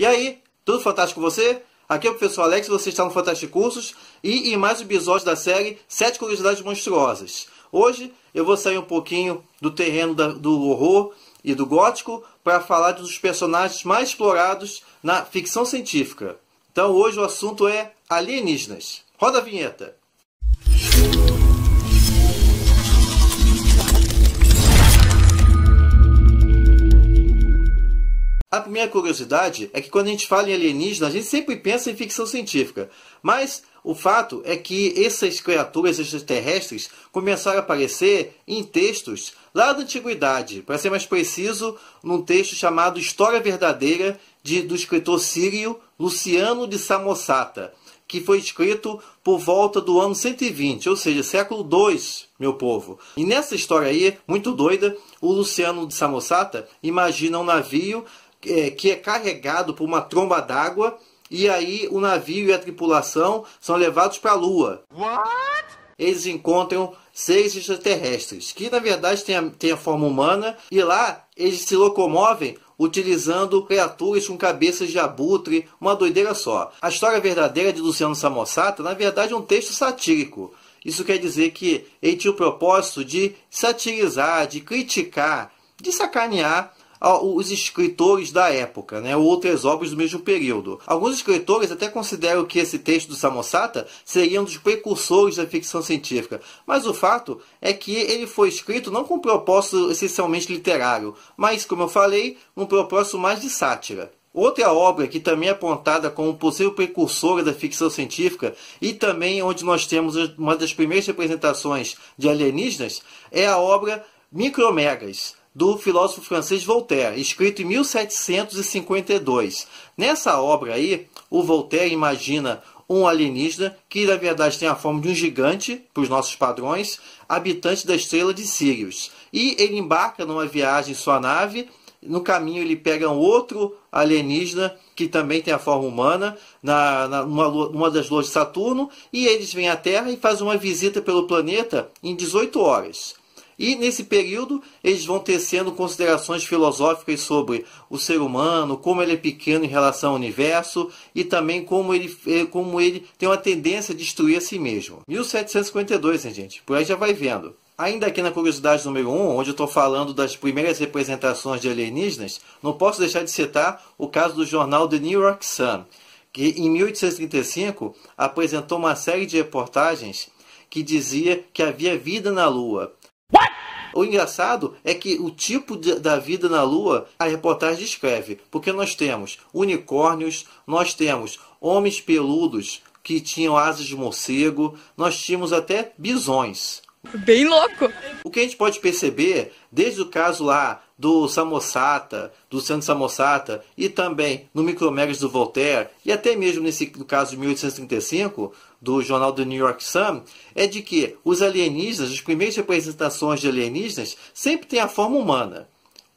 E aí, tudo fantástico com você? Aqui é o professor Alex, você está no Fantástico Cursos e em mais um episódio da série Sete Curiosidades Monstruosas. Hoje eu vou sair um pouquinho do terreno da, do horror e do gótico para falar dos personagens mais explorados na ficção científica. Então hoje o assunto é alienígenas. Roda a vinheta! A primeira curiosidade é que quando a gente fala em alienígena, a gente sempre pensa em ficção científica. Mas o fato é que essas criaturas extraterrestres começaram a aparecer em textos lá da antiguidade. Para ser mais preciso, num texto chamado História Verdadeira, de, do escritor sírio Luciano de Samosata, que foi escrito por volta do ano 120, ou seja, século II, meu povo. E nessa história aí, muito doida, o Luciano de Samosata imagina um navio é, que é carregado por uma tromba d'água e aí o navio e a tripulação são levados para a Lua. What? Eles encontram seis extraterrestres, que na verdade têm a, têm a forma humana, e lá eles se locomovem utilizando criaturas com cabeças de abutre, uma doideira só. A história verdadeira de Luciano Samosata, na verdade, é um texto satírico. Isso quer dizer que ele tinha o propósito de satirizar, de criticar, de sacanear os escritores da época, né, ou outras obras do mesmo período. Alguns escritores até consideram que esse texto do Samosata seria um dos precursores da ficção científica, mas o fato é que ele foi escrito não com um propósito essencialmente literário, mas, como eu falei, um propósito mais de sátira. Outra obra que também é apontada como possível precursora da ficção científica e também onde nós temos uma das primeiras representações de alienígenas é a obra Micromegas, do filósofo francês Voltaire, escrito em 1752. Nessa obra aí, o Voltaire imagina um alienígena que na verdade tem a forma de um gigante, para os nossos padrões, habitante da estrela de Sirius. E ele embarca numa viagem em sua nave, no caminho ele pega um outro alienígena que também tem a forma humana, na, na numa, numa das luas de Saturno, e eles vêm à Terra e fazem uma visita pelo planeta em 18 horas. E nesse período eles vão tecendo considerações filosóficas sobre o ser humano, como ele é pequeno em relação ao universo e também como ele, é, como ele tem uma tendência a destruir a si mesmo. 1752, hein, gente? Por aí já vai vendo. Ainda aqui na curiosidade número 1, um, onde eu estou falando das primeiras representações de alienígenas, não posso deixar de citar o caso do jornal The New York Sun, que em 1835 apresentou uma série de reportagens que dizia que havia vida na Lua, What? O engraçado é que o tipo de, da vida na Lua a reportagem descreve, porque nós temos unicórnios, nós temos homens peludos que tinham asas de morcego, nós tínhamos até bisões. Bem louco. O que a gente pode perceber, desde o caso lá do Samosata, do Santo Samosata, e também no Micromegas do Voltaire, e até mesmo nesse no caso de 1835, do jornal do New York Sun, é de que os alienígenas, as primeiras representações de alienígenas, sempre têm a forma humana.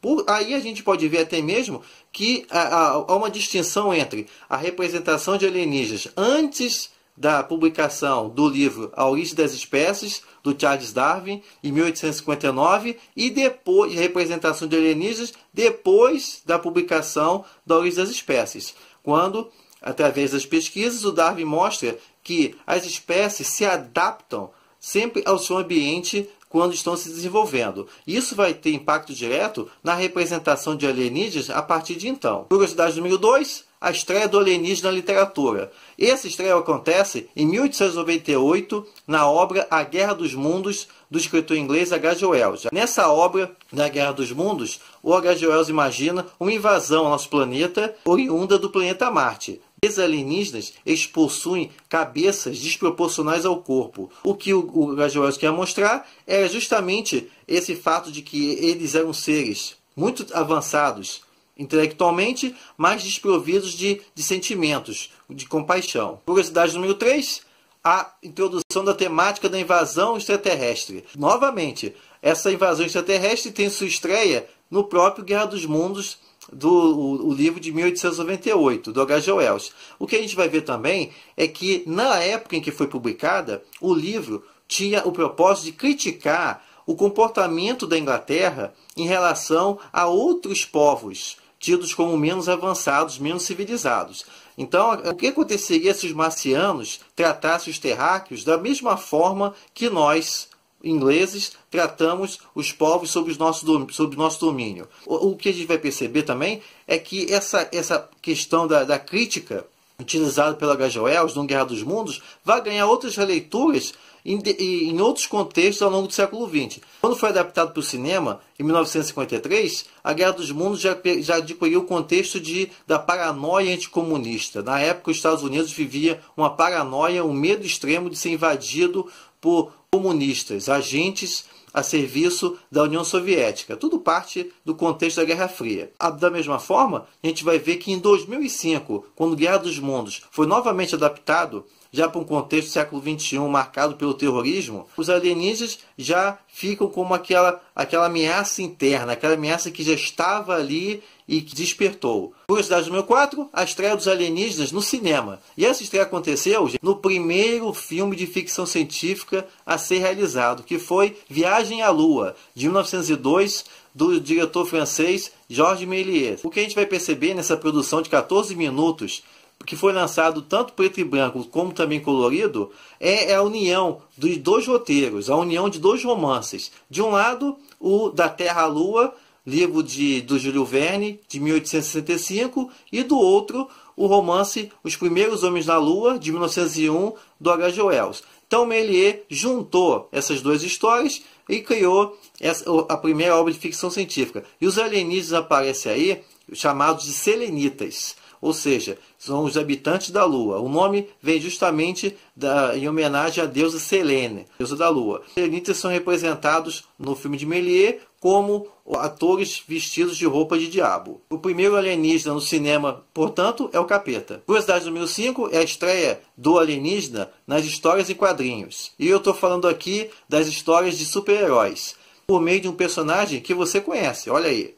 Por, aí a gente pode ver até mesmo que há, há uma distinção entre a representação de alienígenas antes da publicação do livro A Origem das Espécies, do Charles Darwin, em 1859, e depois representação de alienígenas, depois da publicação da Origem das Espécies, quando, através das pesquisas, o Darwin mostra que as espécies se adaptam sempre ao seu ambiente quando estão se desenvolvendo. Isso vai ter impacto direto na representação de alienígenas a partir de então. Curiosidade número 2, a estreia do alienígena na literatura. Essa estreia acontece em 1898 na obra A Guerra dos Mundos, do escritor inglês H.G. Wells. Nessa obra, na Guerra dos Mundos, o H.G. Wells imagina uma invasão ao nosso planeta oriunda do planeta Marte. Esses alienígenas eles possuem cabeças desproporcionais ao corpo. O que o, o quer mostrar era é justamente esse fato de que eles eram seres muito avançados intelectualmente, mas desprovidos de, de sentimentos, de compaixão. Curiosidade número 3, a introdução da temática da invasão extraterrestre. Novamente, essa invasão extraterrestre tem sua estreia no próprio Guerra dos Mundos do o, o livro de 1898, do H.G. Wells. O que a gente vai ver também é que, na época em que foi publicada, o livro tinha o propósito de criticar o comportamento da Inglaterra em relação a outros povos tidos como menos avançados, menos civilizados. Então, o que aconteceria se os marcianos tratassem os terráqueos da mesma forma que nós ingleses tratamos os povos sob, os nosso, sob nosso domínio. O, o, que a gente vai perceber também é que essa, essa questão da, da crítica utilizada pela H.G. Wells no Guerra dos Mundos vai ganhar outras releituras em, em, outros contextos ao longo do século XX. Quando foi adaptado para o cinema, em 1953, a Guerra dos Mundos já, já adquiriu o contexto de, da paranoia anticomunista. Na época, os Estados Unidos vivia uma paranoia, um medo extremo de ser invadido por comunistas, agentes a serviço da União Soviética. Tudo parte do contexto da Guerra Fria. Ah, da mesma forma, a gente vai ver que em 2005, quando Guerra dos Mundos foi novamente adaptado já para um contexto século XXI marcado pelo terrorismo, os alienígenas já ficam como aquela, aquela ameaça interna, aquela ameaça que já estava ali e que despertou. Curiosidade número 4, a estreia dos alienígenas no cinema. E essa estreia aconteceu no primeiro filme de ficção científica a ser realizado, que foi Viagem à Lua, de 1902, do diretor francês Georges Méliès. O que a gente vai perceber nessa produção de 14 minutos que foi lançado tanto preto e branco como também colorido, é, é a união dos dois roteiros, a união de dois romances. De um lado, o Da Terra à Lua, livro de, do Júlio Verne, de 1865, e do outro, o romance Os Primeiros Homens na Lua, de 1901, do H. Wells. Então, Melier juntou essas duas histórias e criou essa, a primeira obra de ficção científica. E os alienígenas aparecem aí, chamados de selenitas ou seja, são os habitantes da Lua. O nome vem justamente da, em homenagem à deusa Selene, deusa da Lua. Os selenitas são representados no filme de Méliès como atores vestidos de roupa de diabo. O primeiro alienígena no cinema, portanto, é o Capeta. Curiosidade número 5 é a estreia do alienígena nas histórias e quadrinhos. E eu estou falando aqui das histórias de super-heróis, por meio de um personagem que você conhece, olha aí.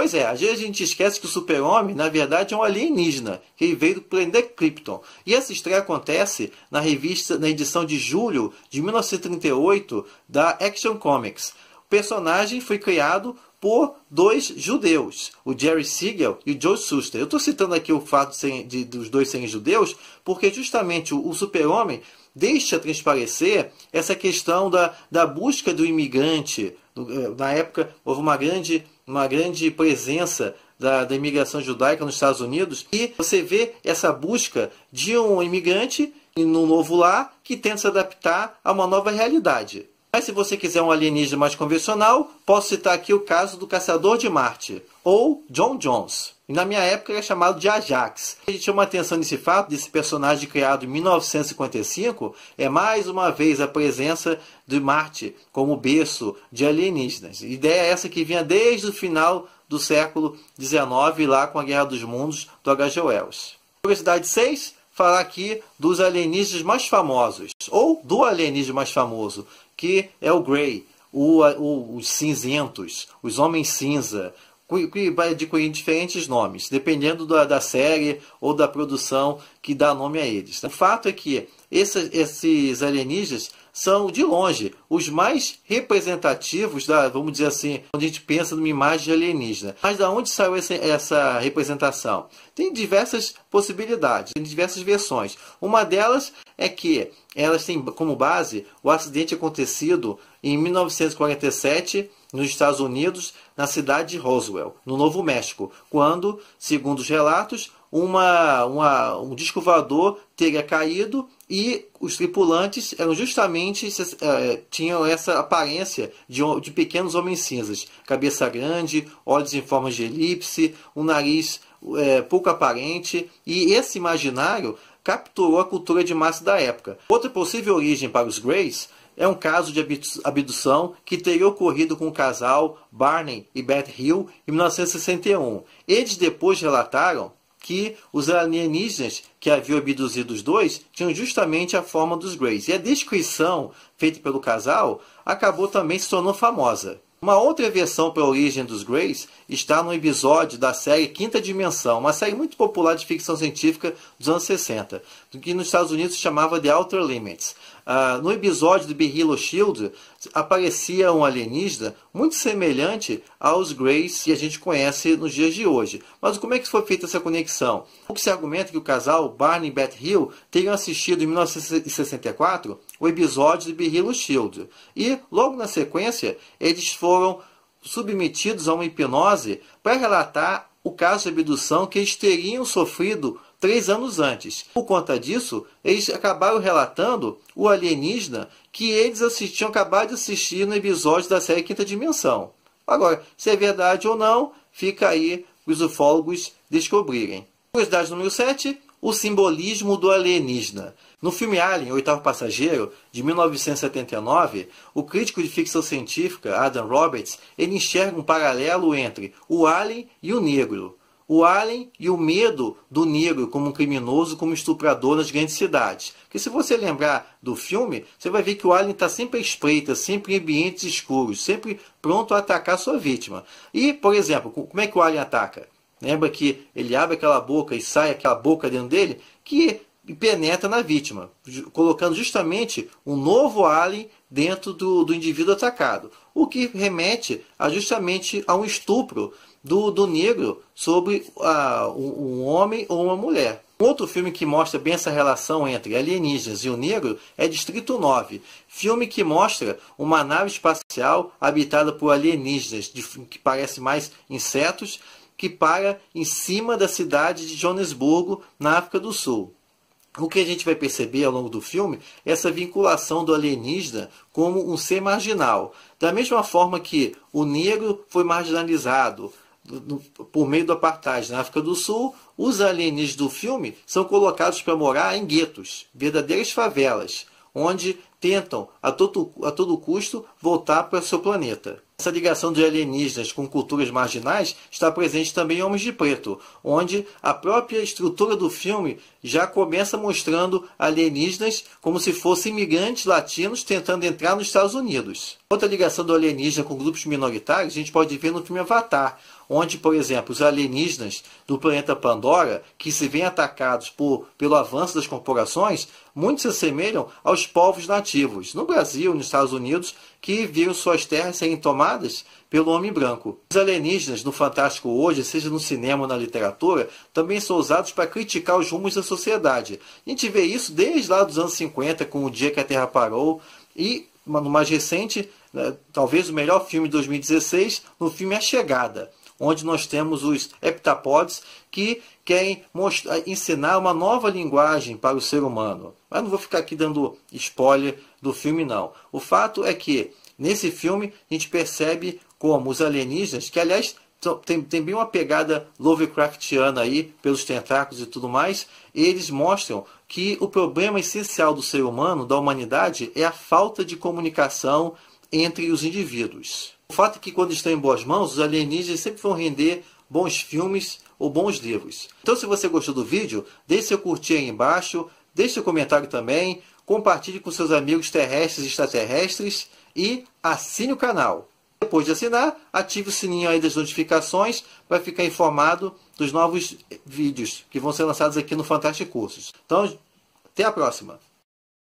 Pois é, às vezes a gente esquece que o super-homem, na verdade, é um alienígena, que veio do Planeta Krypton. E essa estreia acontece na revista, na edição de julho de 1938 da Action Comics. O personagem foi criado por dois judeus, o Jerry Siegel e o Joe Suster. Eu estou citando aqui o fato de de, dos dois serem judeus, porque justamente o, o super-homem deixa transparecer essa questão da, da busca do imigrante. Eh, na época, houve uma grande uma grande presença da, da, imigração judaica nos Estados Unidos, e você vê essa busca de um imigrante num novo lar que tenta se adaptar a uma nova realidade. Mas se você quiser um alienígena mais convencional, posso citar aqui o caso do Caçador de Marte, ou John Jones. Na minha época ele é chamado de Ajax. A gente chama atenção nesse fato desse personagem criado em 1955, é mais uma vez a presença de Marte como berço de alienígenas. Ideia essa que vinha desde o final do século XIX, lá com a Guerra dos Mundos do H.G. Wells. Curiosidade 6, falar aqui dos alienígenas mais famosos, ou do alienígena mais famoso, que é o Grey, o, o, os cinzentos, os homens cinza, que vai adquirir diferentes nomes, dependendo da, da, série ou da produção que dá nome a eles. Né? O fato é que esses, esses alienígenas são, de longe, os mais representativos, da, vamos dizer assim, quando a gente pensa numa imagem alienígena. Mas da onde saiu essa, essa representação? Tem diversas possibilidades, tem diversas versões. Uma delas é que elas têm como base o acidente acontecido em 1947 nos Estados Unidos, na cidade de Roswell, no Novo México, quando, segundo os relatos, uma, uma, um disco voador teria caído e os tripulantes eram justamente é, tinham essa aparência de, de pequenos homens cinzas, cabeça grande, olhos em forma de elipse, um nariz é, pouco aparente e esse imaginário capturou a cultura de massa da época. Outra possível origem para os Greys é um caso de abdução que teria ocorrido com o casal Barney e Beth Hill em 1961. Eles depois relataram que os alienígenas que haviam abduzido os dois tinham justamente a forma dos Greys. E a descrição feita pelo casal acabou também se tornando famosa. Uma outra versão para a origem dos Greys está no episódio da série Quinta Dimensão, uma série muito popular de ficção científica dos anos 60, que nos Estados Unidos se chamava The Outer Limits. Uh, no episódio do Be Hero Shield, aparecia um alienígena muito semelhante aos Greys que a gente conhece nos dias de hoje. Mas como é que foi feita essa conexão? O que se argumenta é que o casal Barney e Beth Hill tenham assistido em 1964 o episódio de Berrilo Shield. E, logo na sequência, eles foram submetidos a uma hipnose para relatar o caso de abdução que eles teriam sofrido três anos antes. Por conta disso, eles acabaram relatando o alienígena que eles assistiam, acabaram de assistir no episódio da série Quinta Dimensão. Agora, se é verdade ou não, fica aí os ufólogos descobrirem. Curiosidade número 7, o simbolismo do alienígena. No filme Alien, oitavo passageiro, de 1979, o crítico de ficção científica Adam Roberts ele enxerga um paralelo entre o alien e o negro. O alien e o medo do negro como um criminoso, como estuprador nas grandes cidades. Porque se você lembrar do filme, você vai ver que o alien está sempre à espreita, sempre em ambientes escuros, sempre pronto a atacar sua vítima. E, por exemplo, como é que o alien ataca? Lembra que ele abre aquela boca e sai aquela boca dentro dele? Que penetra na vítima, colocando justamente um novo alien dentro do, do indivíduo atacado. O que remete a justamente a um estupro do, do negro sobre a um, homem ou uma mulher. Outro filme que mostra bem essa relação entre alienígenas e o negro é Distrito 9, filme que mostra uma nave espacial habitada por alienígenas, que parece mais insetos, que para em cima da cidade de Johannesburgo, na África do Sul. O que a gente vai perceber ao longo do filme é essa vinculação do alienígena como um ser marginal. Da mesma forma que o negro foi marginalizado por meio do apartheid na África do Sul, os alienígenas do filme são colocados para morar em guetos, verdadeiras favelas, onde tentam a todo, a todo custo voltar para seu planeta. Essa ligação de alienígenas com culturas marginais está presente também em Homens de Preto, onde a própria estrutura do filme já começa mostrando alienígenas como se fossem imigrantes latinos tentando entrar nos Estados Unidos. Outra ligação do alienígena com grupos minoritários a gente pode ver no filme Avatar, onde, por exemplo, os alienígenas do planeta Pandora, que se vêem atacados por, pelo avanço das corporações, muito se assemelham aos povos nativos, no Brasil, nos Estados Unidos que viu suas terras serem tomadas pelo homem branco. Os alienígenas no Fantástico hoje, seja no cinema ou na literatura, também são usados para criticar os rumos da sociedade. A gente vê isso desde lá dos anos 50, com o dia que a Terra parou, e no mais recente, né, talvez o melhor filme de 2016, no filme A Chegada, onde nós temos os heptapods que querem mostrar, ensinar uma nova linguagem para o ser humano. Mas não vou ficar aqui dando spoiler do filme, não. O fato é que, nesse filme, a gente percebe como os alienígenas, que aliás tem, tem bem uma pegada Lovecraftiana aí, pelos tentáculos e tudo mais, eles mostram que o problema essencial do ser humano, da humanidade, é a falta de comunicação entre os indivíduos. O fato é que, quando estão em boas mãos, os alienígenas sempre vão render bons filmes ou bons livros. Então, se você gostou do vídeo, deixe seu curtir aí embaixo, deixe seu comentário também, compartilhe com seus amigos terrestres e extraterrestres e assine o canal. Depois de assinar, ative o sininho aí das notificações para ficar informado dos novos vídeos que vão ser lançados aqui no Fantástico Cursos. Então, até a próxima!